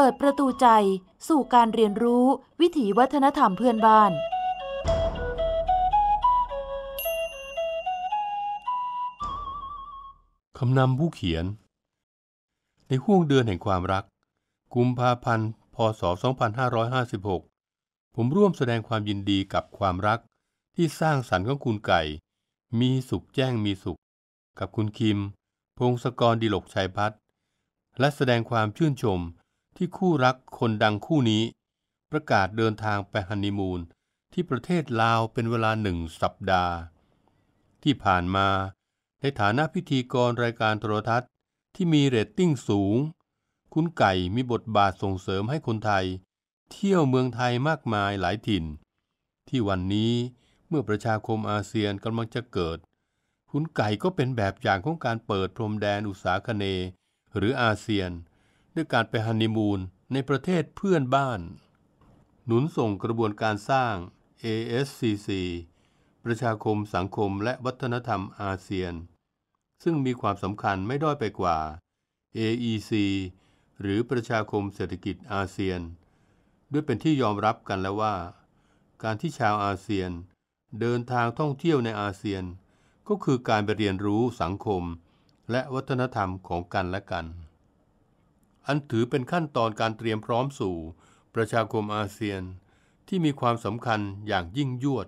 เปิดประตูใจสู่การเรียนรู้ วิถีวัฒนธรรมเพื่อนบ้าน คำนำผู้เขียน ในห้วงเดือนแห่งความรัก กุมภาพันธ์พศ 2556 ผมร่วมแสดงความยินดีกับความรักที่สร้างสรรค์ของคุณไก่ มีสุขแจ้งมีสุข กับคุณคิม พงศกรดิลกชัยพัฒและแสดงความชื่นชมที่คู่รักคนดังคู่นี้ ประกาศเดินทางไปฮันนีมูนที่ประเทศลาวเป็นเวลาหนึ่งสัปดาห์ ที่ผ่านมาในฐานะพิธีกรรายการโทรทัศน์ ที่มีเรตติ้งสูง คุณไก่มีบทบาทส่งเสริมให้คนไทย เที่ยวเมืองไทยมากมายหลายถิ่น ที่วันนี้เมื่อประชาคมอาเซียนกำลังจะเกิด คุณไก่ก็เป็นแบบอย่างของการเปิดพรมแดนอุตสาคเนหรืออาเซียนด้วยการไปฮันนีมูนในประเทศเพื่อนบ้าน หนุนส่งกระบวนการสร้าง ASCC ประชาคมสังคมและวัฒนธรรมอาเซียน ซึ่งมีความสำคัญไม่ด้อยไปกว่า AEC หรือประชาคมเศรษฐกิจอาเซียน ด้วยเป็นที่ยอมรับกันแล้วว่า การที่ชาวอาเซียน เดินทางท่องเที่ยวในอาเซียน ก็คือการไปเรียนรู้สังคม และวัฒนธรรมของกันและกันอันถือเป็นขั้นตอนการเตรียมพร้อมสู่ประชาคมอาเซียน ที่มีความสำคัญอย่างยิ่งยวด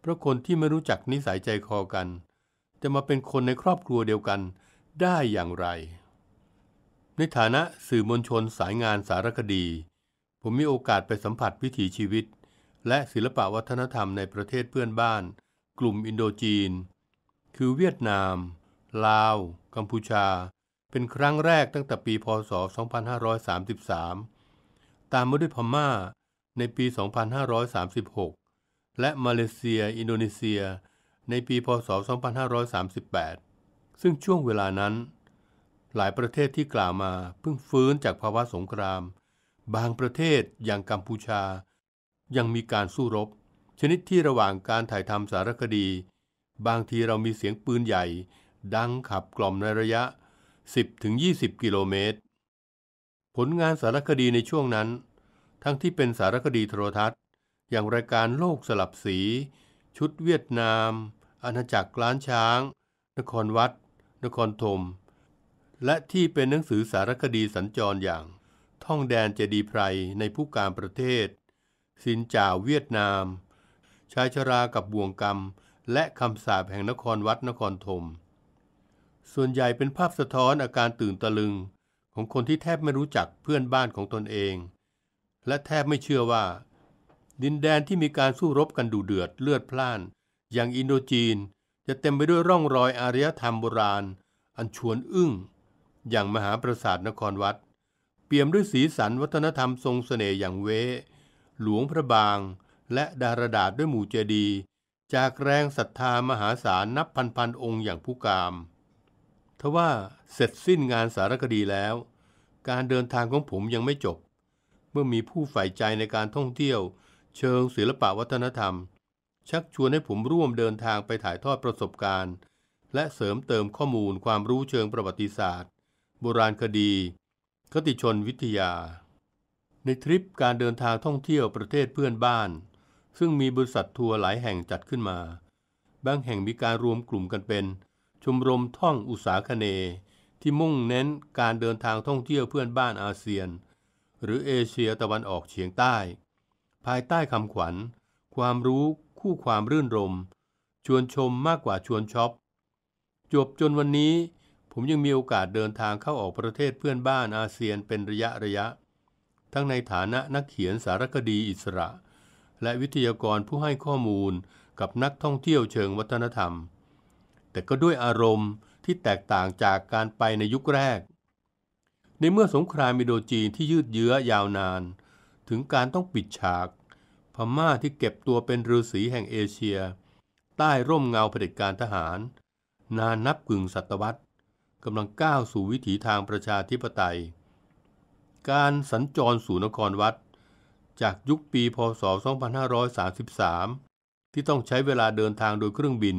เพราะคนที่ไม่รู้จักนิสัยใจคอกัน จะมาเป็นคนในครอบครัวเดียวกันได้อย่างไร ในฐานะสื่อมวลชนสายงานสารคดี ผมมีโอกาสไปสัมผัสวิถีชีวิต และศิลปวัฒนธรรมในประเทศเพื่อนบ้าน กลุ่มอินโดจีน คือเวียดนาม ลาว กัมพูชาเป็นครั้งแรกตั้งแต่ปีพศ 2533 ตามมาด้วยพม่าในปี 2536 และมาเลเซีย อินโดนีเซีย ในปีพศ 2538 ซึ่งช่วงเวลานั้น หลายประเทศที่กล่าวมา เพิ่งฟื้นจากภาวะสงคราม บางประเทศอย่างกัมพูชายังมีการสู้รบ ชนิดที่ระหว่างการถ่ายทำสารคดี บางทีเรามีเสียงปืนใหญ่ดังขับกล่อมในระยะ10-20กิโลเมตร ผลงานสารคดีในช่วงนั้น ทั้งที่เป็นสารคดีโทรทัศน์ อย่างรายการโลกสลับสี ชุดเวียดนาม อาณาจักรล้านช้าง นครวัด นครธมและที่เป็นหนังสือสารคดีสัญจรอย่างท่องแดนเจดีไพรในผู้การประเทศ สินจ่าเวียดนามชายชรากับบ่วงกรรม และคำสาปแห่งนครวัดนครธมส่วนใหญ่เป็นภาพสะท้อนอาการตื่นตะลึง ของคนที่แทบไม่รู้จักเพื่อนบ้านของตนเอง และแทบไม่เชื่อว่า ดินแดนที่มีการสู้รบกันดุเดือดเลือดพล่าน อย่างอินโดจีนจะเต็มไปด้วยร่องรอยอารยธรรมโบราณ อันชวนอึ้ง อย่างมหาปราสาทนครวัด เปี่ยมด้วยสีสันวัฒนธรรมทรงสเสน่ห์อย่างเวหลวงพระบาง และดารดาษด้วยหมู่เจดีจากแรงศรัทธามหาศาลนับพันพันองค์อย่างผู้กามทว่าเสร็จสิ้นงานสารคดีแล้ว การเดินทางของผมยังไม่จบ เมื่อมีผู้ใฝ่ใจในการท่องเที่ยว เชิงศิลปวัฒนธรรม ชักชวนให้ผมร่วมเดินทางไปถ่ายทอดประสบการณ์ และเสริมเติมข้อมูลความรู้เชิงประวัติศาสตร์โบราณคดี คติชนวิทยา ในทริปการเดินทางท่องเที่ยวประเทศเพื่อนบ้าน ซึ่งมีบริษัททัวร์หลายแห่งจัดขึ้นมาบางแห่งมีการรวมกลุ่มกันเป็นชมรมท่องอุตสาคเน ที่มุ่งเน้นการเดินทางท่องเที่ยวเพื่อนบ้านอาเซียน หรือเอเชียตะวันออกเฉียงใต้ ภายใต้คำขวัญ ความรู้คู่ความรื่นรมชวนชมมากกว่าชวนช็อปจบจนวันนี้ ผมยังมีโอกาสเดินทางเข้าออกประเทศเพื่อนบ้านอาเซียนเป็นระยะระยะ ทั้งในฐานะนักเขียนสารคดีอิสระ และวิทยากรผู้ให้ข้อมูลกับนักท่องเที่ยวเชิงวัฒนธรรมแต่ก็ด้วยอารมณ์ที่แตกต่างจากการไปในยุคแรก ในเมื่อสงครามมิโดจีนที่ยืดเยื้อยาวนาน ถึงการต้องปิดฉาก พม่าที่เก็บตัวเป็นฤาษีแห่งเอเชีย ใต้ร่มเงาเผด็จการทหาร นานนับกึ่งศตวรรษกำลังก้าวสู่วิถีทางประชาธิปไตยการสัญจรสู่นครวัด จากยุคปีพศ 2533 ที่ต้องใช้เวลาเดินทางโดยเครื่องบิน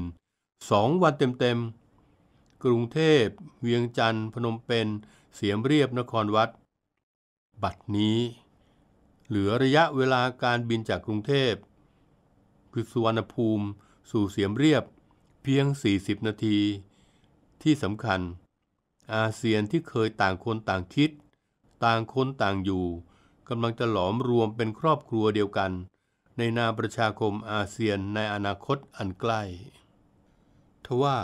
สองวันเต็ม ๆ กรุงเทพ เวียงจันทร์พนมเปญเสียมเรียบนครวัด บัดนี้ เหลือระยะเวลาการบินจากกรุงเทพคือสุวรรณภูมิสู่เสียมเรียบ เพียง 40 นาที ที่สำคัญ อาเซียนที่เคยต่างคนต่างคิด ต่างคนต่างอยู่กำลังจะหลอมรวมเป็นครอบครัวเดียวกัน ในนามประชาคมอาเซียนในอนาคตอันใกล้ทว่า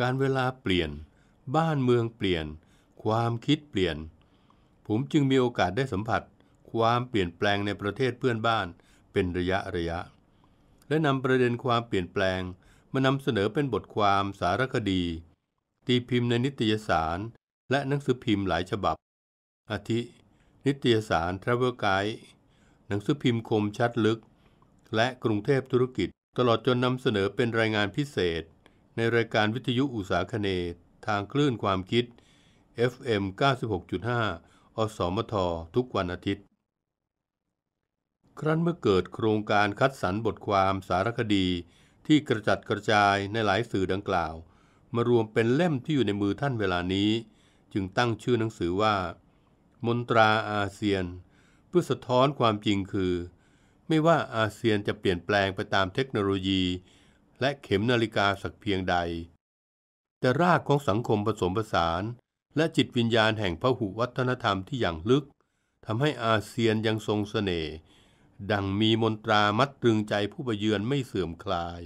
การเวลาเปลี่ยนบ้านเมืองเปลี่ยน ความคิดเปลี่ยน ผมจึงมีโอกาสได้สัมผัสความเปลี่ยนแปลงในประเทศเพื่อนบ้านเป็นระยะระยะ และนำประเด็นความเปลี่ยนแปลงมานำเสนอเป็นบทความสารคดี ตีพิมพ์ในนิตยสาร และหนังสือพิมพ์หลายฉบับอาทินิตยสาร Travel Guide หนังสือพิมพ์คมชัดลึก และกรุงเทพธุรกิจ ตลอดจนนำเสนอเป็นรายงานพิเศษในรายการวิทยุอุตสาคเนทางคลื่นความคิด FM 96.5 อสมททุกวันอาทิตย์ ครั้นเมื่อเกิดโครงการคัดสรรบทความสารคดีที่กระจัดกระจายในหลายสื่อดังกล่าว มารวมเป็นเล่มที่อยู่ในมือท่านเวลานี้ จึงตั้งชื่อหนังสือว่า มนตราอาเซียน เพื่อสะท้อนความจริงคือ ไม่ว่าอาเซียนจะเปลี่ยนแปลงไปตามเทคโนโลยีและเข็มนาฬิกาสักเพียงใด แต่รากของสังคมผสมผสาน และจิตวิญญาณแห่งพหุวัฒนธรรมที่อย่างลึกทำให้อาเซียนยังทรงสเสน่ห์ดังมีมนตรามัดตรึงใจผู้ไปเยือนไม่เสื่อมคลาย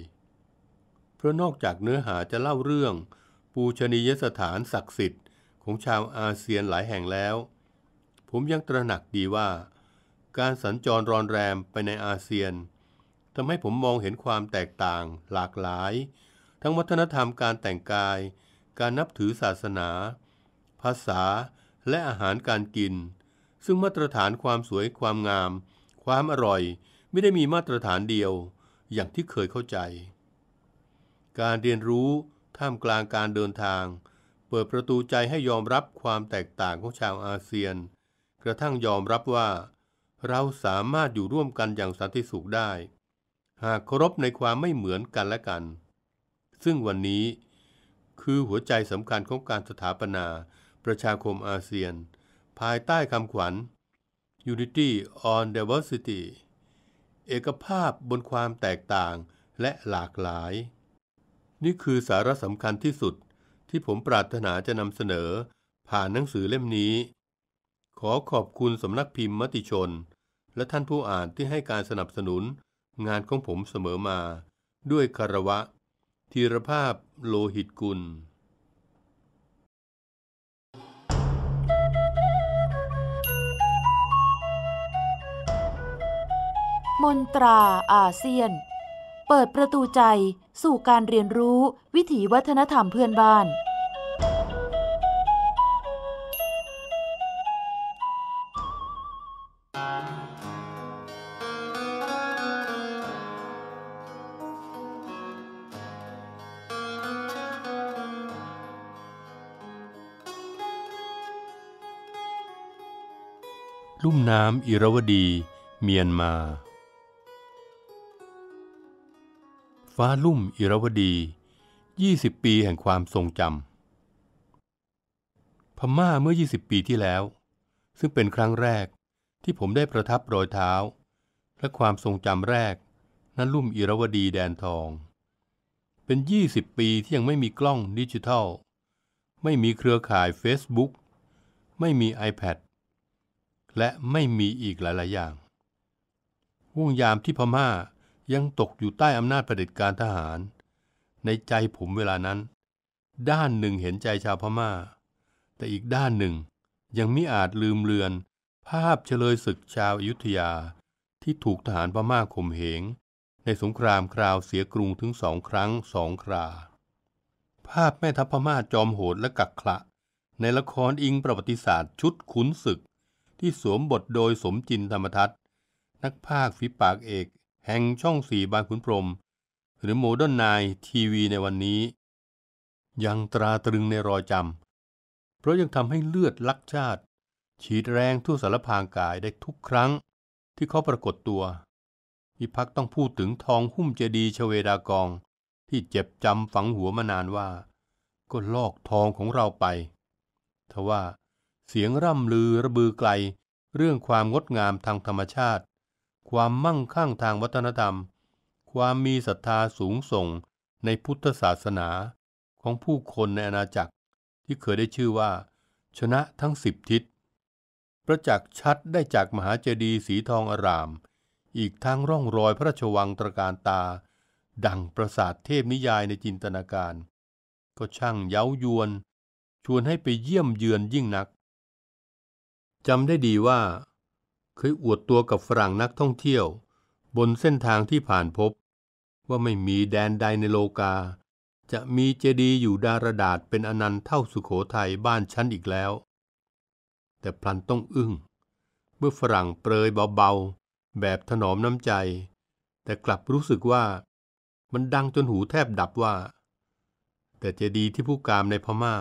เพราะนอกจากเนื้อหาจะเล่าเรื่อง ปูชนียสถานศักดิ์สิทธิ์ของชาวอาเซียนหลายแห่งแล้ว ผมยังตระหนักดีว่า การสัญจรรอนแรมไปในอาเซียนทำให้ผมมองเห็นความแตกต่างหลากหลาย ทั้งวัฒนธรรมการแต่งกาย การนับถือศาสนา ภาษา และอาหารการกิน ซึ่งมาตรฐานความสวยความงาม ความอร่อยไม่ได้มีมาตรฐานเดียว อย่างที่เคยเข้าใจ การเรียนรู้ท่ามกลางการเดินทาง เปิดประตูใจให้ยอมรับความแตกต่างของชาวอาเซียน กระทั่งยอมรับว่า เราสามารถอยู่ร่วมกันอย่างสันติสุขได้หากเคารพในความไม่เหมือนกันและกัน ซึ่งวันนี้คือหัวใจสำคัญของการสถาปนา ประชาคมอาเซียน ภายใต้คำขวัญ Unity on Diversity เอกภาพบนความแตกต่างและหลากหลาย นี่คือสาระสำคัญที่สุดที่ผมปรารถนาจะนำเสนอผ่านหนังสือเล่มนี้ ขอขอบคุณสำนักพิมพ์มติชน และท่านผู้อ่านที่ให้การสนับสนุนงานของผมเสมอมาด้วยคารวะธีรภาพโลหิตกุล มนตราอาเซียน เปิดประตูใจสู่การเรียนรู้วิถีวัฒนธรรมเพื่อนบ้านลุ่มน้ำอิรวดีเมียนมา ฟ้าลุ่มอิรวดี 20 ปีแห่งความทรงจำพม่าเมื่อ 20 ปีที่แล้ว ซึ่งเป็นครั้งแรกที่ผมได้ประทับรอยเท้า และความทรงจำแรกนั้นลุ่มอิรวดีแดนทอง เป็น 20 ปีที่ยังไม่มีกล้องดิจิทัล ไม่มีเครือข่าย Facebook ไม่มี iPad และไม่มีอีกหลายๆอย่างห่วงยามที่พม่ายังตกอยู่ใต้อำนาจเผด็จการทหาร ในใจผมเวลานั้น ด้านหนึ่งเห็นใจชาวพม่า แต่อีกด้านหนึ่งยังมิอาจลืมเลือนภาพเฉลยศึกชาวอยุธยาที่ถูกทหารพม่าข่มเหงในสงครามคราวเสียกรุงถึงสองครั้งสองครา ภาพแม่ทัพพม่าจอมโหดและกักขระในละครอิงประวัติศาสตร์ชุดขุนศึกที่สวมบทโดยสมจินธรรมทัศน์ นักภาคฝีปากเอก แห่งช่องสี่บางขุนพรม หรือโมเดิร์นไนทีวีในวันนี้ ยังตราตรึงในรอยจำเพราะยังทำให้เลือดลักชาติ ฉีดแรงทั่วสารพางกายได้ทุกครั้งที่เขาปรากฏตัวมีพักต้องพูดถึงทองหุ้มเจดีชเวดากอง ที่เจ็บจำฝังหัวมานานว่าก็ลอกทองของเราไปทว่าเสียงร่ำลือระบือไกลเรื่องความงดงามทางธรรมชาติ ความมั่งคั่งทางวัฒนธรรม ความมีศรัทธาสูงส่งในพุทธศาสนาของผู้คนในอาณาจักรที่เคยได้ชื่อว่าชนะทั้งสิบทิศ ประจักษ์ชัดได้จากมหาเจดีย์สีทองอาราม อีกทั้งร่องรอยพระราชวังตรการตา ดังประสาทเทพนิยายในจินตนาการ ก็ช่างเย้ายวนชวนให้ไปเยี่ยมเยือนยิ่งนักจำได้ดีว่าเคยอวดตัวกับฝรั่งนักท่องเที่ยว บนเส้นทางที่ผ่านพบ ว่าไม่มีแดนใดในโลกา จะมีเจดีย์อยู่ดารดาษเป็นอนันต์เท่าสุขโขทัยบ้านชั้นอีกแล้ว แต่พลันต้องอึง้งเมื่อฝรั่งเปรยเบาๆ แบบถนอมน้ำใจ แต่กลับรู้สึกว่ามันดังจนหูแทบดับว่า แต่เจดีย์ที่ผู้กามในพมา่า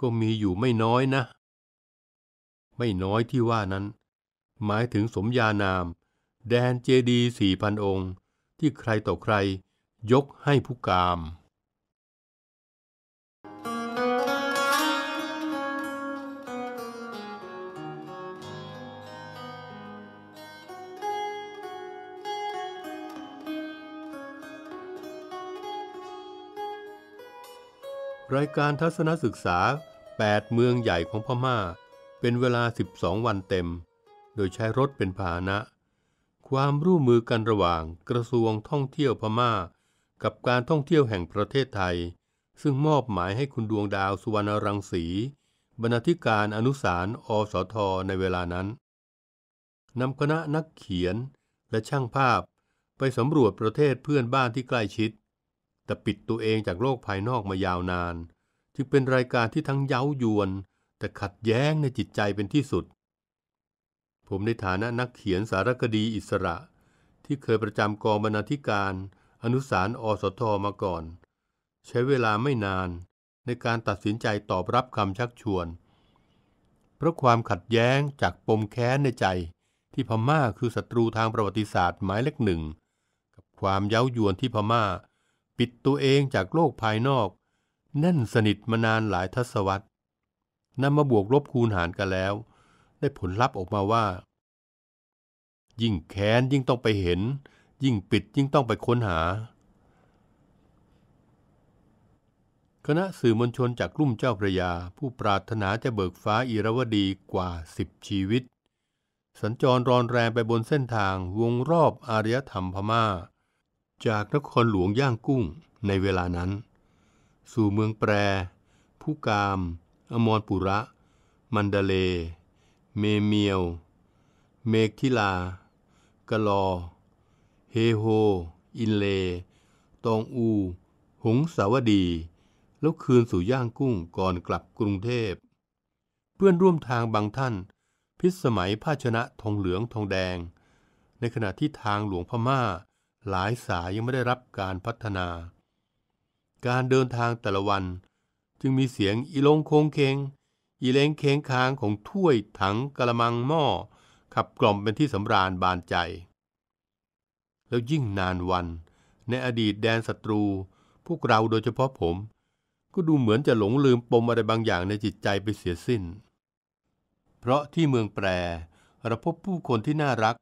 ก็มีอยู่ไม่น้อยนะไม่น้อยที่ว่านั้น หมายถึงสมญานาม แดนเจดีสี่พันองค์ ที่ใครต่อใคร ยกให้ผู้กาม รายการทัศนศึกษา8เมืองใหญ่ของพมา่าเป็นเวลา 12 วันเต็ม โดยใช้รถเป็นพาหนะ ความร่วมมือกันระหว่างกระทรวงท่องเที่ยวพมา่า กับการท่องเที่ยวแห่งประเทศไทย ซึ่งมอบหมายให้คุณดวงดาวสุวรรณรังสี บรรณาธิการอนุสารอสท ในเวลานั้น นำคณะนักเขียนและช่างภาพไปสำรวจประเทศเพื่อนบ้านที่ใกล้ชิด แต่ปิดตัวเองจากโลกภายนอกมายาวนาน จึงเป็นรายการที่ทั้งเย้ายวนแต่ขัดแย้งในจิตใจเป็นที่สุด ผมในฐานะนักเขียนสารคดีอิสระที่เคยประจำกองบรรณาธิการ อนุสารอสทมาก่อน ใช้เวลาไม่นานในการตัดสินใจตอบรับคำชักชวน เพราะความขัดแย้งจากปมแค้นในใจที่พม่าคือศัตรูทางประวัติศาสตร์หมายเลขหนึ่ง กับความเย้ายวนที่พม่า ปิดตัวเองจากโลกภายนอกแน่นสนิทมานานหลายทศวรรษนำมาบวกลบคูณหารกันแล้ว ได้ผลลัพธ์ออกมาว่า ยิ่งแค้นยิ่งต้องไปเห็น ยิ่งปิดยิ่งต้องไปค้นหา คณะสื่อมวลชนจากลุ่มเจ้าพระยา ผู้ปรารถนาจะเบิกฟ้าอีรวดีกว่าสิบชีวิต สัญจรรอนแรงไปบนเส้นทางวงรอบอารยธรรมพมา่า จากนครหลวงย่างกุ้งในเวลานั้น สู่เมืองแปร ผู้กามอมรปุระ มันดเล เมเมียว เมกทิลา กะลอ เฮโฮ อินเล ตองอู หงสาวดี แล้วคืนสู่ย่างกุ้งก่อนกลับกรุงเทพ เพื่อนร่วมทางบางท่าน พิสมัยภาชนะทองเหลืองทองแดง ในขณะที่ทางหลวงพม่าหลายสายยังไม่ได้รับการพัฒนา การเดินทางแต่ละวันจึงมีเสียงอีลงโคงเคงอีเลงเคงค้างของถ้วยถังกระมังหม้อ ขับกล่อมเป็นที่สำราญบานใจ แล้วยิ่งนานวันในอดีตแดนศัตรูพวกเราโดยเฉพาะผม ก็ดูเหมือนจะหลงลืมปมอะไรบางอย่างในจิตใจไปเสียสิ้น เพราะที่เมืองแปรเราพบผู้คนที่น่ารัก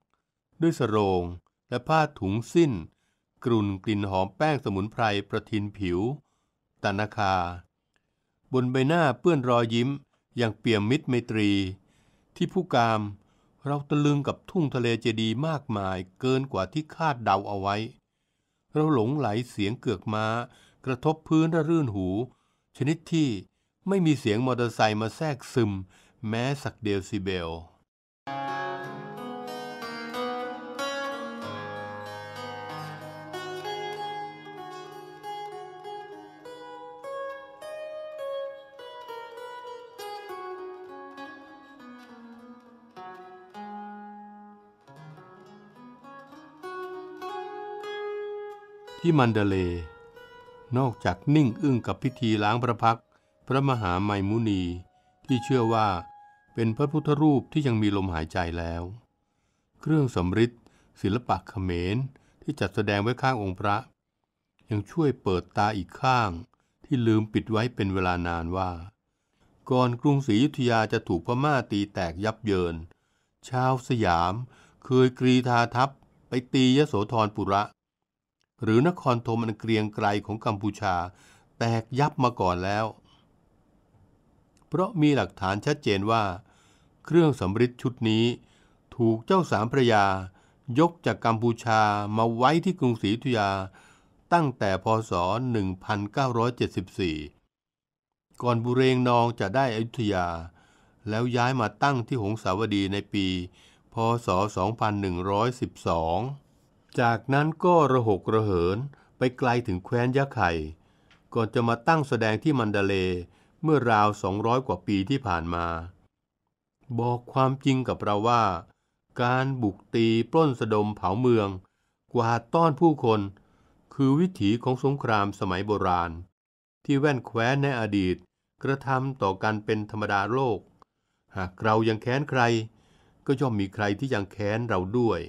ด้วยสรงและผ้าถุงสิ้นกลุ่นกลิ่นหอมแป้งสมุนไพรประทินผิวตานาคาบนใบหน้าเปื้อนรอยยิ้มอย่างเปี่ยมมิตรไมตรี ที่ผู้กามเราตะลึงกับทุ่งทะเลเจดีมากมายเกินกว่าที่คาดเดาเอาไว้ เราหลงไหลเสียงเกือกม้า กระทบพื้นระรื่นหู ชนิดที่ไม่มีเสียงมอเตอร์ไซค์มาแทรกซึมแม้สักเดลซิเบลที่มันเดเล นอกจากนิ่งอึ้งกับพิธีล้างพระพัก พระมหาไมมุนี ที่เชื่อว่าเป็นพระพุทธรูปที่ยังมีลมหายใจแล้ว เครื่องสำริดศิลปะเขมรที่จัดแสดงไว้ข้างองค์พระ ยังช่วยเปิดตาอีกข้างที่ลืมปิดไว้เป็นเวลานานว่า ก่อนกรุงศรีอยุธยาจะถูกพม่าตีแตกยับเยินชาวสยามเคยกรีธาทัพไปตียโสธรปุระหรือนครธมอันเกรียงไกรของกัมพูชาแตกยับมาก่อนแล้ว เพราะมีหลักฐานชัดเจนว่า เครื่องสำริดชุดนี้ถูกเจ้าสามพระยา ยกจากกัมพูชามาไว้ที่กรุงศรีธุยา ตั้งแต่พศ1974 ก่อนบุเรงนองจะได้อยุธยา แล้วย้ายมาตั้งที่หงสาวดีในปี พศ 2112จากนั้นก็ระหกระเหินไปไกลถึงแคว้น ยะไข่ก่อนจะมาตั้งแสดงที่มันดาเลเมื่อราว 200 กว่าปีที่ผ่านมา บอกความจริงกับเราว่า การบุกตี ปล้นสะดมเผาเมือง กวาดต้อนผู้คน คือวิถีของสงครามสมัยโบราณ ที่แว่นแคว้นในอดีต กระทำต่อกันเป็นธรรมดาโลก หากเรายังแค้นใคร ก็ย่อมมีใครที่ยังแค้นเราด้วย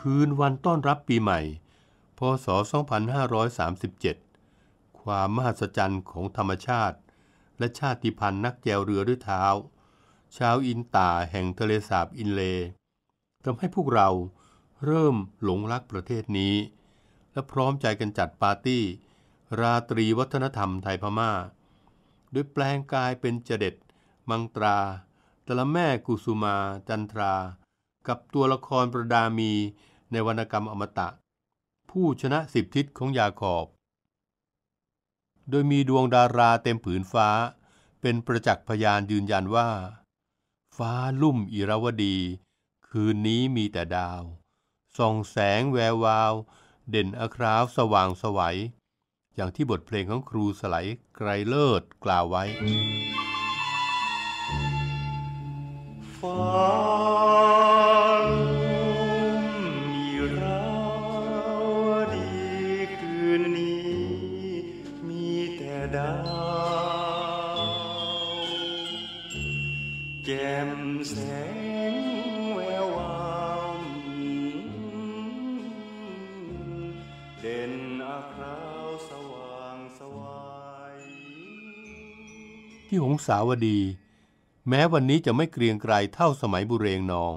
คืนวันต้อนรับปีใหม่ พศ 2537 ความมหัศจรรย์ของธรรมชาติ และชาติพันธุ์นักแกวเรือด้วยเท้าชาวอินตาแห่งทะเลสาบอินเลทำให้พวกเราเริ่มหลงรักประเทศนี้ และพร้อมใจกันจัดปาร์ตี้ ราตรีวัฒนธรรมไทยพมา่าด้วยแปลงกายเป็นเจเด็ดมังตราตะละแม่กุสุมาจันทรา กับตัวละครประดามีในวรรณกรรมอมตะ ผู้ชนะสิบทิศของยาขอบ โดยมีดวงดาราเต็มผืนฟ้า เป็นประจักษ์พยานยืนยันว่า ฟ้าลุ่มอิรวดี คืนนี้มีแต่ดาวส่องแสงแวววาว เด่นอคราวสว่างสวัย อย่างที่บทเพลงของครูสไลไกรเลิศกล่าวไว้ฟ้างสาวดี แม้วันนี้จะไม่เกรียงไกรเท่าสมัยบุเรงนอง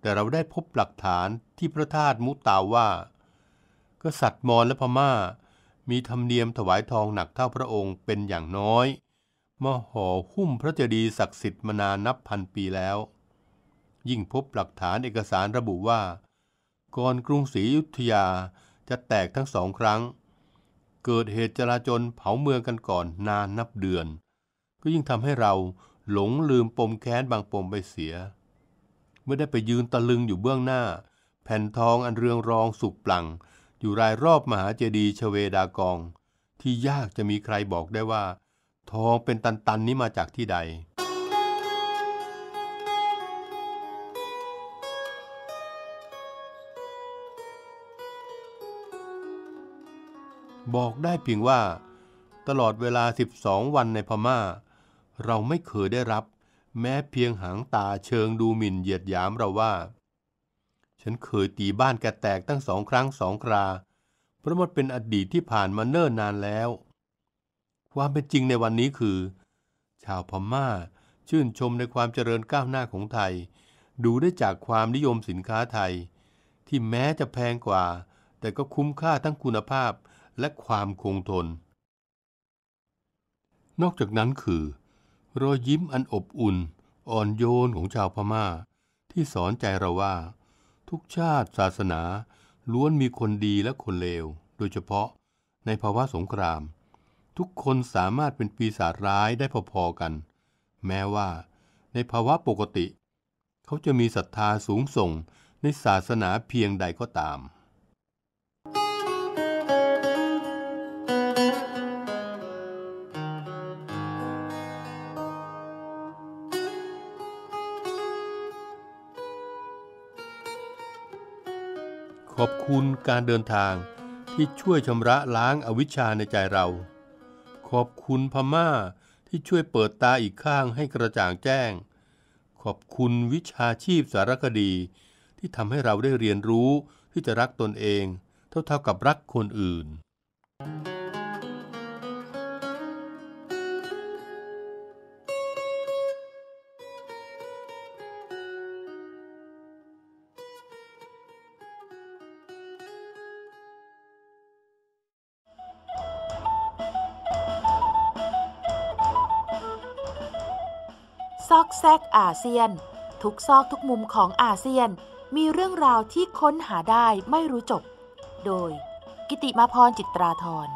แต่เราได้พบหลักฐานที่พระธาตุมุตตาว่า กษัตริย์มอญและพมา่า มีธรรมเนียมถวายทองหนักเท่าพระองค์เป็นอย่างน้อยมาห่อหุ้มพระเจดีย์ศักดิ์สิทธิ์มานานนับพันปีแล้ว ยิ่งพบหลักฐานเอกสารระบุว่า ก่อนกรุงศรีอยุธยาจะแตกทั้งสองครั้ง เกิดเหตุจราจนเผาเมืองกันก่อนนานนับเดือนก็ยิ่งทำให้เราหลงลืมปมแค้นบางปมไปเสีย เมื่อได้ไปยืนตะลึงอยู่เบื้องหน้า แผ่นทองอันเรืองรองสุกปลังอยู่รายรอบมหาเจดีย์ชเวดากอง ที่ยากจะมีใครบอกได้ว่า ทองเป็นตันๆนี้มาจากที่ใด บอกได้เพียงว่า ตลอดเวลา 12 วันในพมา่าเราไม่เคยได้รับ แม้เพียงหางตาเชิงดูหมิ่นเหยียดหยามเราว่า ฉันเคยตีบ้านแกแตกตั้งสองครั้งสองคราเพราะมันเป็นอดีตที่ผ่านมาเนิ่นนานแล้ว ความเป็นจริงในวันนี้คือ ชาวพม่า ชื่นชมในความเจริญก้าวหน้าของไทย ดูได้จากความนิยมสินค้าไทย ที่แม้จะแพงกว่า แต่ก็คุ้มค่าทั้งคุณภาพและความคงทน นอกจากนั้นคือรอยยิ้มอันอบอุ่น อ่อนโยนของชาวพมา่า ที่สอนใจเราว่า ทุกชาติศาสนาล้วนมีคนดีและคนเลว โดยเฉพาะในภาวะสงคราม ทุกคนสามารถเป็นปีศาจร้ายได้พอๆกัน แม้ว่าในภาวะปกติ เขาจะมีศรัทธาสูงส่งในศาสนาเพียงใดก็ตามขอบคุณการเดินทางที่ช่วยชำระล้างอาวิชชาในใจเรา ขอบคุณพม่าที่ช่วยเปิดตาอีกข้างให้กระจ่างแจ้ง ขอบคุณวิชาชีพสารคดีที่ทำให้เราได้เรียนรู้ที่จะรักตนเอง เท่าเท่ากับรักคนอื่นอาเซียน ทุกซอกทุกมุมของอาเซียนมีเรื่องราวที่ค้นหาได้ไม่รู้จบ โดยกิติมาพรจิตราธร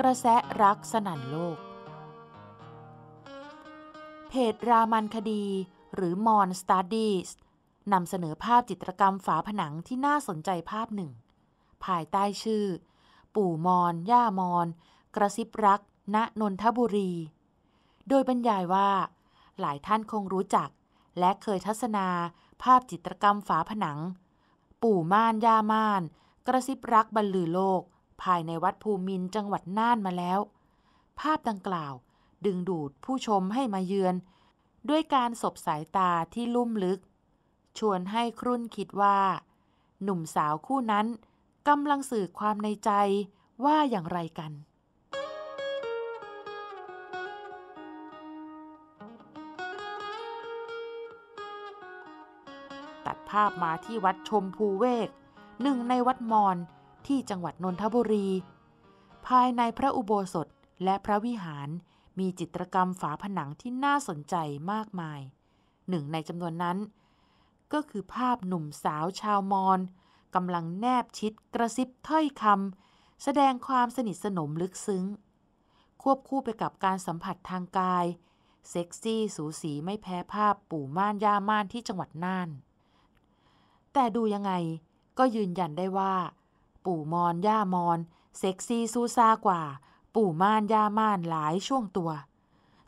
กระแสรักสนั่นโลก เพจรามันคดีหรือมอนสตาร์ดีสนำเสนอภาพจิตรกรรมฝาผนังที่น่าสนใจภาพหนึ่ง ภายใต้ชื่อ ปู่มอนย่ามอนกระซิบรัก ณนนทบุรี โดยบรรยายว่า หลายท่านคงรู้จัก และเคยทัศนาภาพจิตรกรรมฝาผนัง ปู่ม่านย่าม่าน กระซิบรักบรรลือโลก ภายในวัดภูมินจังหวัดน่านมาแล้ว ภาพดังกล่าวดึงดูดผู้ชมให้มาเยือน ด้วยการสบสายตาที่ลุ่มลึกชวนให้ครุ่นคิดว่า หนุ่มสาวคู่นั้นกำลังสื่อความในใจว่าอย่างไรกัน ตัดภาพมาที่วัดชมพูเวก หนึ่งในวัดมอญที่จังหวัดนนทบุรี ภายในพระอุโบสถและพระวิหารมีจิตรกรรมฝาผนังที่น่าสนใจมากมาย หนึ่งในจำนวนนั้นก็คือภาพหนุ่มสาวชาวมอญกำลังแนบชิดกระซิบถ้อยคำแสดงความสนิทสนมลึกซึ้ง ควบคู่ไปกับการสัมผัสทางกาย เซ็กซี่สูสีไม่แพ้ภาพปู่ม่านย่าม่านที่จังหวัดน่านแต่ดูยังไงก็ยืนยันได้ว่า ปู่มอนย่ามอนเซ็กซี่ซูซากว่า ปู่ม่านย่าม่านหลายช่วงตัว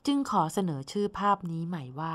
จึงขอเสนอชื่อภาพนี้ใหม่ว่า